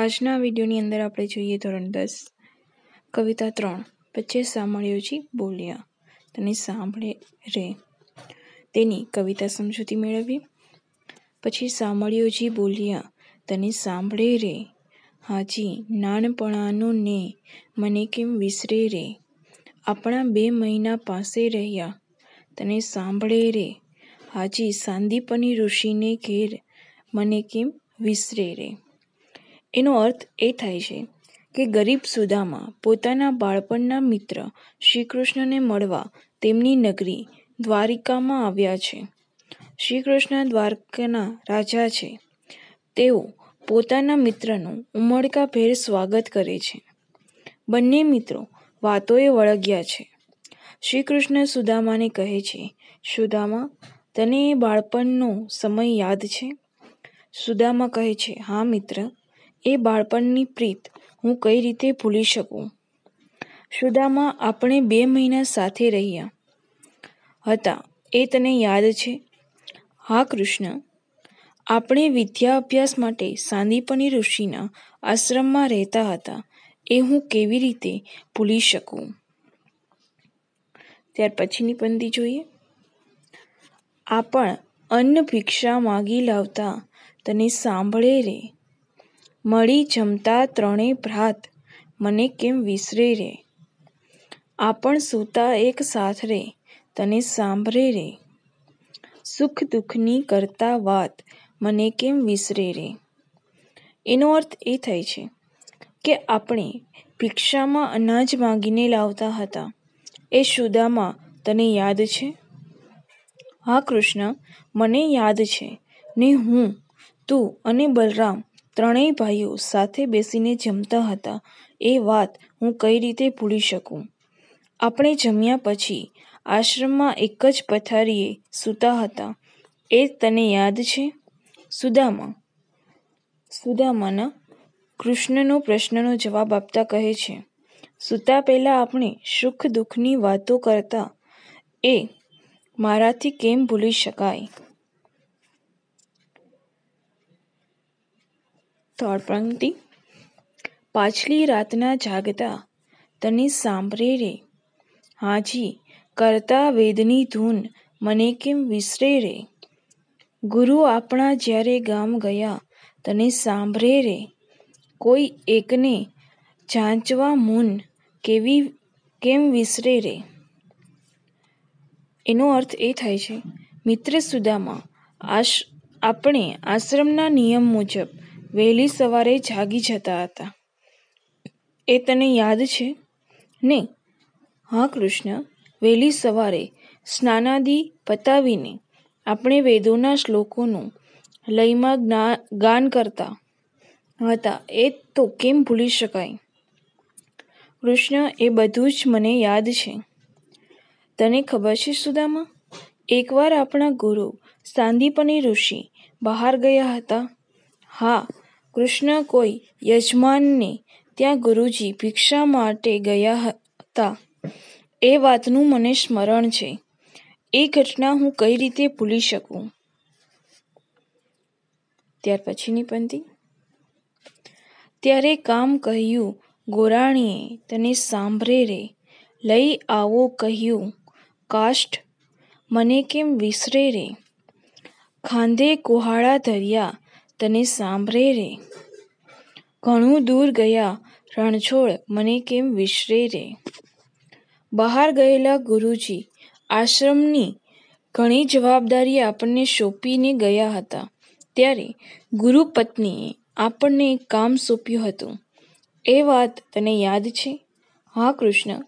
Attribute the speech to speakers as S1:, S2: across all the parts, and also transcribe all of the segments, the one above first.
S1: આજના વિડીયોની અંદર આપણે જોઈએ ધોરણ દસ કવિતા ત્રણ પચે સાંભળ્યોજી બોલ્યા તને સાંભળે રે તેની કવિતા સમજૂતી મેળવી પછી સાંભળ્યોજી બોલ્યા તને સાંભળે રે હાજી નાનપણાનો ને મને કેમ વિસરે રે આપણા બે મહિના પાસે રહ્યા તને સાંભળે રે હાજી સાંદીપની ઋષિને ઘેર મને કેમ વિસરે રે એનો અર્થ એ થાય છે કે ગરીબ સુદામા પોતાના બાળપણના મિત્ર શ્રી કૃષ્ણને મળવા તેમની નગરી દ્વારિકામાં આવ્યા છે શ્રી કૃષ્ણ દ્વારકાના રાજા છે તેઓ પોતાના મિત્રનું ઉમળકાભેર સ્વાગત કરે છે બંને મિત્રો વાતોએ વળગ્યા છે શ્રી કૃષ્ણ સુદામાને કહે છે સુદામા તને એ બાળપણનો સમય યાદ છે સુદામા કહે છે હા મિત્ર એ બાળપણની પ્રીત હું કઈ રીતે ભૂલી શકું સુદામા આપણે બે મહિના સાથે રહ્યા હતા એ તને યાદ છે હા કૃષ્ણ આપણે વિદ્યા અભ્યાસ માટે સાંદીપની ઋષિના આશ્રમમાં રહેતા હતા એ હું કેવી રીતે ભૂલી શકું ત્યાર પછીની પંક્તિ જોઈએ આપણ અન્ન ભિક્ષા માગી લાવતા તને સાંભળે રે મળી જમતા ત્રણેય ભ્રાત મને કેમ વિસરે રે આપણ સૂતા એક સાથ રે તને સાંભળે રે સુખ દુઃખની કરતા વાત મને કેમ વિસરે રે એનો અર્થ એ થાય છે કે આપણે ભિક્ષામાં અનાજ માગીને લાવતા હતા એ સુદામા તને યાદ છે હા કૃષ્ણ મને યાદ છે ને હું તું અને બલરામ ત્રણેય ભાઈઓ સાથે બેસીને જમતા હતા એ વાત હું કઈ રીતે ભૂલી શકું આપણે જમ્યા પછી આશ્રમમાં એક જ પથારીએ સૂતા હતા એ તને યાદ છે સુદામા સુદામાના કૃષ્ણનો પ્રશ્નનો જવાબ આપતા કહે છે સૂતા પહેલાં આપણે સુખ દુઃખની વાતો કરતા એ મારાથી કેમ ભૂલી શકાય ત્રણ પંક્તિ પાછલી રાતના જાગતા તને સાંભળે રે હાજી કરતા વેદની ધૂન મને કેમ વિસરે રે ગુરુ આપણા જ્યારે ગામ ગયા તને સાંભળે રે કોઈ એકને જાંચવા મૂન કેવી કેમ વિસરે રે એનો અર્થ એ થાય છે મિત્ર સુદામા આશ આપણે આશ્રમના નિયમ મુજબ વહેલી સવારે જાગી જતા હતા એ તને યાદ છે ને હા કૃષ્ણ વહેલી સવારે સ્નાનાદિ પતાવીને આપણે વેદોના શ્લોકોનું લયમાં જ્ઞા ગાન કરતા હતા એ તો કેમ ભૂલી શકાય કૃષ્ણ એ બધું જ મને યાદ છે તને ખબર છે સુદામા એકવાર આપણા ગુરુ સાંદીપની ઋષિ બહાર ગયા હતા હા કૃષ્ણ કોઈ યજમાનને ત્યાં ગુરુજી ભિક્ષા માટે ગયા હતા એ વાતનું મને સ્મરણ છે એ ઘટના હું કઈ રીતે ભૂલી શકું ત્યાર પછીની પંક્તિ ત્યારે કામ કહ્યું ગોરાણીએ તને સાંભળે રે લઈ આવો કહ્યું કાષ્ટ મને કેમ વિસરે રે ખાંધે કુહાડા ધર્યા તને સાંભળે રે ઘણું દૂર ગયા રણછોડ મને કેમ વિશરે રે બહાર ગયેલા ગુરુજી આશ્રમની ઘણી જવાબદારી આપણને સોંપીને ગયા હતા ત્યારે ગુરુપત્નીએ આપણને એક કામ સોંપ્યું હતું એ વાત તને યાદ છે હા કૃષ્ણ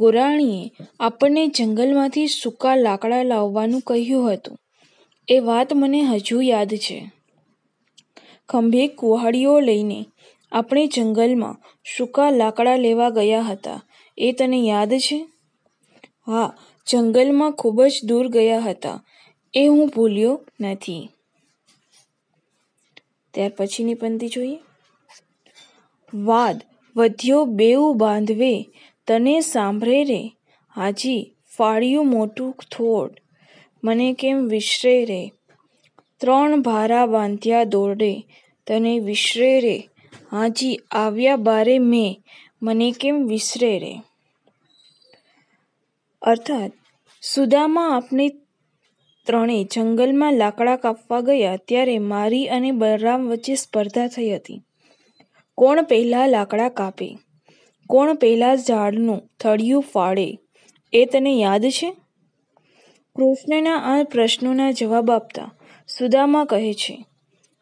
S1: ગોરાણીએ આપણને જંગલમાંથી સૂકા લાકડા લાવવાનું કહ્યું હતું એ વાત મને હજુ યાદ છે ખંભે કુહાડીઓ લઈને આપણે જંગલમાં સૂકા લાકડા લેવા ગયા હતા એ તને યાદ છે હા જંગલમાં ખૂબ જ દૂર ગયા હતા એ હું ભૂલ્યો નથી ત્યાર પછીની પંક્તિ જોઈએ વાદ વધ્યો બેઉ બાંધવે તને સાંભળે રે હાજી ફાળ્યું મોટું થોડ મને કેમ વિસરે રે ત્રણ ભારા બાંધ્યા દોરડે તને વિશરે રે હાજી આવ્યા બારે મેં મને કેમ વિસરે રે અર્થાત સુદામા આપણે ત્રણે જંગલમાં લાકડા કાપવા ગયા ત્યારે મારી અને બલરામ વચ્ચે સ્પર્ધા થઈ હતી કોણ પહેલાં લાકડા કાપે કોણ પહેલાં ઝાડનું થળિયું ફાળે એ તને યાદ છે કૃષ્ણના આ પ્રશ્નોના જવાબ આપતા સુદામા કહે છે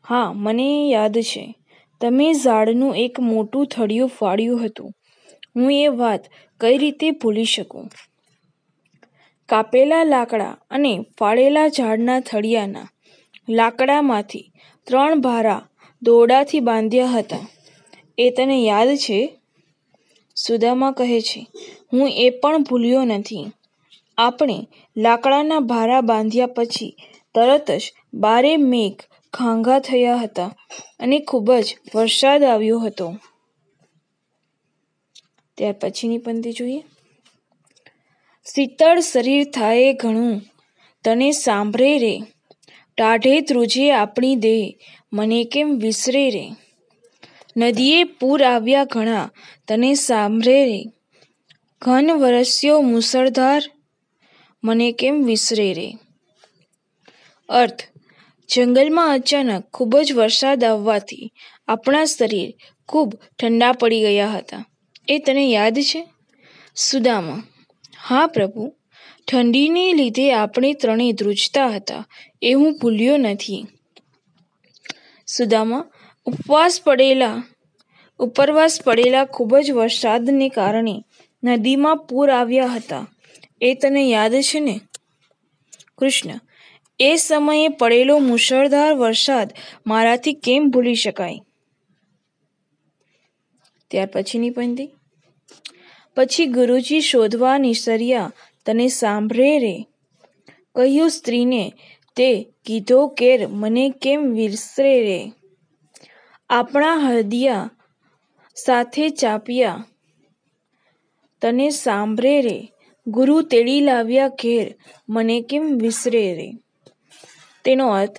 S1: હા મને યાદ છે તમે ઝાડનું એક મોટું થળિયું ફાડ્યું હતું હું એ વાત કઈ રીતે ભૂલી શકું કાપેલા લાકડા અને ફાળેલા ઝાડના થળિયાના લાકડામાંથી ત્રણ ભારા દોરડાથી બાંધ્યા હતા એ તને યાદ છે સુદામા કહે છે હું એ પણ ભૂલ્યો નથી આપણે લાકડાના ભારા બાંધ્યા પછી તરત જ બારે મેઘ ઘાંઘા થયા હતા અને ખૂબ જ વરસાદ આવ્યો હતો ત્યાર પછીની પંક્તિ જોઈએ શીતળ શરીર થાય ઘણું તને સાંભળે રે ટાઢે ત્રુજે આપણી દેહ મને કેમ વિસરે રે નદીએ પૂર આવ્યા ઘણા તને સાંભળે રે ઘન વરસ્યો મુસળધાર મને કેમ વિસરે રે અર્થ જંગલમાં અચાનક ખૂબ જ વરસાદ આવવાથી આપણા શરીર ખૂબ ઠંડા પડી ગયા હતા એ તને યાદ છે સુદામા હા પ્રભુ ઠંડીને લીધે આપણે ત્રણેય ધ્રુજતા હતા એ હું ભૂલ્યો નથી સુદામા ઉપવાસ પડેલા ઉપરવાસ પડેલા ખૂબ જ વરસાદને કારણે નદીમાં પૂર આવ્યા હતા એ તને યાદ છે ને કૃષ્ણ એ સમયે પડેલો મુશળધાર વરસાદ મારાથી કેમ ભૂલી શકાય ત્યાર પછીની પંક્તિ પછી ગુરુજી શોધવા નિસર્યા તને સાંભળે રે કહ્યું સ્ત્રીને તે કીધો કેર મને કેમ વિસરે રે આપણા હૃદયા સાથે ચાપ્યા તને સાંભળે રે ગુરુ તેડી લાવ્યા ઘેર મને કેમ વિસરે રે તેનો અર્થ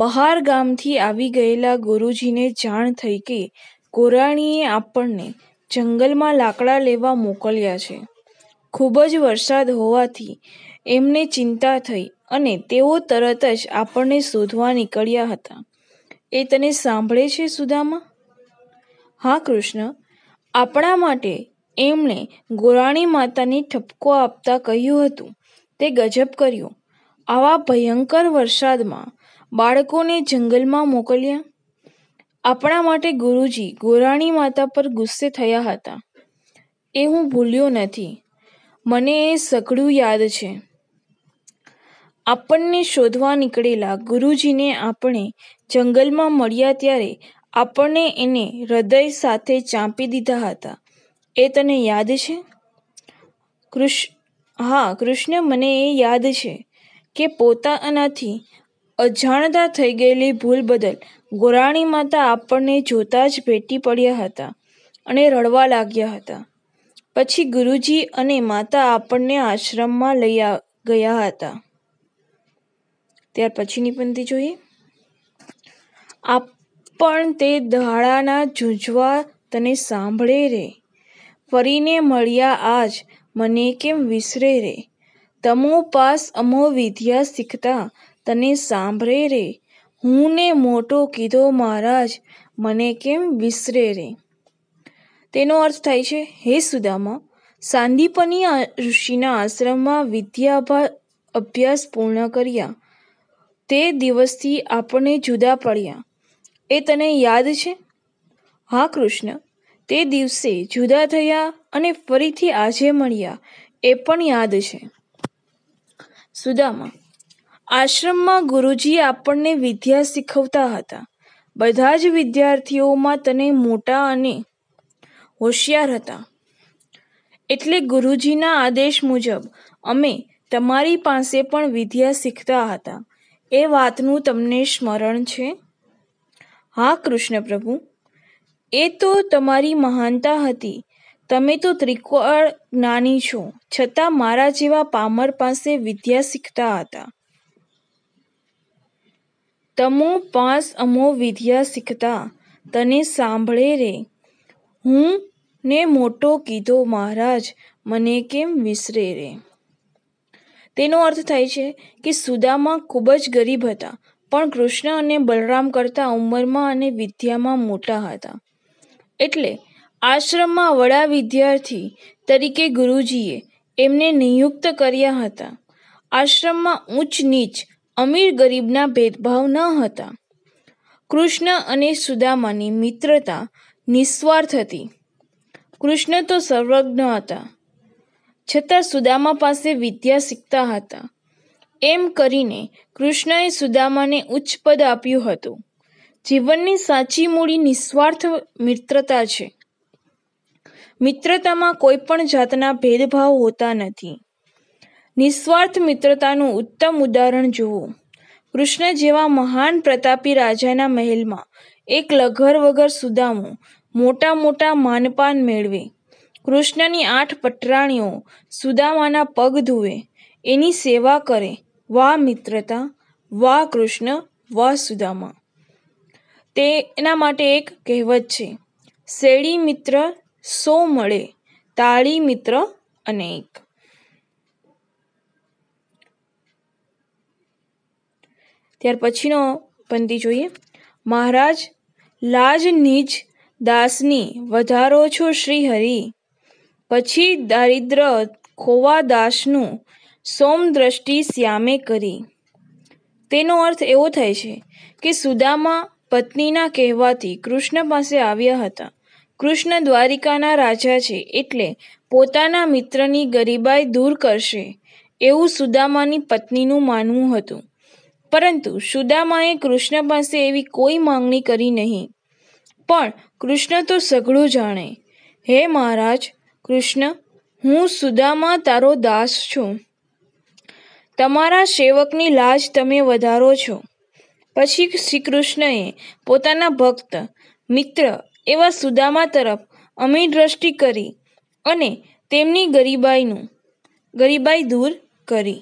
S1: બહાર ગામથી આવી ગયેલા ગુરુજીને જાણ થઈ કે ગોરાણીએ આપણને જંગલમાં લાકડા લેવા મોકલ્યા છે ખૂબ જ વરસાદ હોવાથી એમને ચિંતા થઈ અને તેઓ તરત જ આપણને શોધવા નીકળ્યા હતા એ તને સાંભળે છે સુદામા હા કૃષ્ણ આપણા માટે એમણે ગોરાણી માતાને ઠપકો આપતા કહ્યું હતું તે ગજબ કર્યું આવા ભયંકર વરસાદમાં બાળકોને જંગલમાં મોકલ્યા આપણા માટે ગુરુજી ગોરાણી માતા પર ગુસ્સે થયા હતા એ હું ભૂલ્યો નથી મને એ સઘળું યાદ છે આપણને શોધવા નીકળેલા ગુરુજીને આપણે જંગલમાં મળ્યા ત્યારે આપણને એને હૃદય સાથે ચાંપી દીધા હતા એ તને યાદ છે કૃષ્ણ હા કૃષ્ણ મને એ યાદ છે કે પોતાનાથી અજાણતા થઈ ગયેલી ભૂલ બદલ ગોરાણી માતા આપણને જોતા જ ભેટી પડ્યા હતા અને રડવા લાગ્યા હતા પછી ગુરુજી અને માતા આપણને આશ્રમમાં લઈ ગયા હતા ત્યાર પછીની પંક્તિ જોઈએ આપ પણ તે દહાડાના ઝૂંઝવા તને સાંભળે રે ફરીને મળ્યા આજ મને કેમ વિસરે રે તમોપાસ અમો વિદ્યા શીખતા તને સાંભળે રે હું ને મોટો કીધો મહારાજ મને કેમ વિસરે રે તેનો અર્થ થાય છે હે સુદામા સાંદીપની ઋષિના આશ્રમમાં વિદ્યાભા અભ્યાસ પૂર્ણ કર્યા તે દિવસથી આપણને જુદા પડ્યા એ તને યાદ છે હા કૃષ્ણ તે દિવસે જુદા થયા અને ફરીથી આજે મળ્યા એ પણ યાદ છે સુદામા આશ્રમમાં ગુરુજી આપણને વિદ્યા શીખવતા હતા બધા જ વિદ્યાર્થીઓમાં તને મોટા અને હોશિયાર હતા એટલે ગુરુજીના આદેશ મુજબ અમે તમારી પાસે પણ વિદ્યા શીખતા હતા એ વાતનું તમને સ્મરણ છે હા કૃષ્ણ પ્રભુ એ તો તમારી મહાનતા હતી તમે તો ત્રિકોણ જ્ઞાની છો છતાં મારા જેવા પામર પાસે વિદ્યા શીખતા હતા તમો પાસ અમો વિદ્યા શીખતા તને સાંભળે રે હું ને મોટો કીધો મહારાજ મને કેમ વિસરે રે તેનો અર્થ થાય છે કે સુદામા ખૂબ જ ગરીબ હતા પણ કૃષ્ણ અને બલરામ કરતાં ઉંમરમાં અને વિદ્યામાં મોટા હતા એટલે આશ્રમમાં વડા વિદ્યાર્થી તરીકે ગુરુજીએ એમને નિયુક્ત કર્યા હતા આશ્રમમાં ઊંચ નીચ અમીર ગરીબના ભેદભાવ ન હતા કૃષ્ણ અને સુદામાની મિત્રતા નિસ્વાર્થ હતી કૃષ્ણ તો સર્વજ્ઞ હતા છતાં સુદામા પાસે વિદ્યા શીખતા હતા એમ કરીને કૃષ્ણએ સુદામાને ઉચ્ચ પદ આપ્યું હતું જીવનની સાચી મૂડી નિસ્વાર્થ મિત્રતા છે મિત્રતામાં કોઈ પણ જાતના ભેદભાવ હોતા નથી નિસ્વાર્થ મિત્રતાનું ઉત્તમ ઉદાહરણ જુઓ કૃષ્ણ જેવા મહાન પ્રતાપી રાજાના મહેલમાં એક લઘર વગર સુદામો મોટા મોટા માનપાન મેળવે કૃષ્ણની આઠ પટરાણીઓ સુદામાના પગ ધુવે એની સેવા કરે વા મિત્રતા વા કૃષ્ણ વા સુદામા તે એના માટે એક કહેવત છે શેડી મિત્ર સો મળે તાળી મિત્ર અનેક ત્યાર પછીનો પંક્તિ જોઈએ મહારાજ લાજ નીજ દાસની વધારો છો શ્રી હરિ પછી દારિદ્ર ખોવા દાસનું સોમ દ્રષ્ટિ શ્યામે કરી તેનો અર્થ એવો થાય છે કે સુદામા પત્નીના કહેવાથી કૃષ્ણ પાસે આવ્યા હતા કૃષ્ણ દ્વારિકાના રાજા છે એટલે પોતાના મિત્રની ગરીબાઈ દૂર કરશે એવું સુદામાની પત્નીનું માનવું હતું પરંતુ સુદામાએ કૃષ્ણ પાસે એવી કોઈ માંગણી કરી નહીં પણ કૃષ્ણ તો સઘળું જાણે હે મહારાજ કૃષ્ણ હું સુદામા તારો દાસ છું તમારા સેવકની લાજ તમે વધારો છો પછી શ્રી કૃષ્ણએ પોતાના ભક્ત મિત્ર એવા સુદામા તરફ અમી દ્રષ્ટિ કરી અને તેમની ગરીબાઈનું ગરીબાઈ દૂર કરી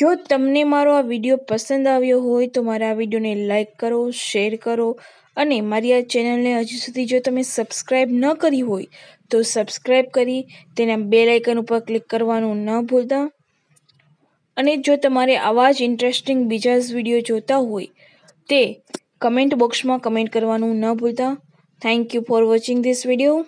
S1: જો તમને મારો આ વિડીયો પસંદ આવ્યો હોય તો મારા આ વિડીયોને લાઇક કરો શેર કરો અને મારી આ ચેનલને હજુ સુધી જો તમે સબસ્ક્રાઈબ ન કરી હોય તો સબસ્ક્રાઈબ કરી તેના બે લાઇકન ઉપર ક્લિક કરવાનું ન ભૂલતા અને જો તમારે આવા જ ઇન્ટરેસ્ટિંગ બીજા જ વિડીયો જોતા હોય તે કમેન્ટ બોક્સમાં કમેન્ટ કરવાનું ન ભૂલતા thank you for watching this video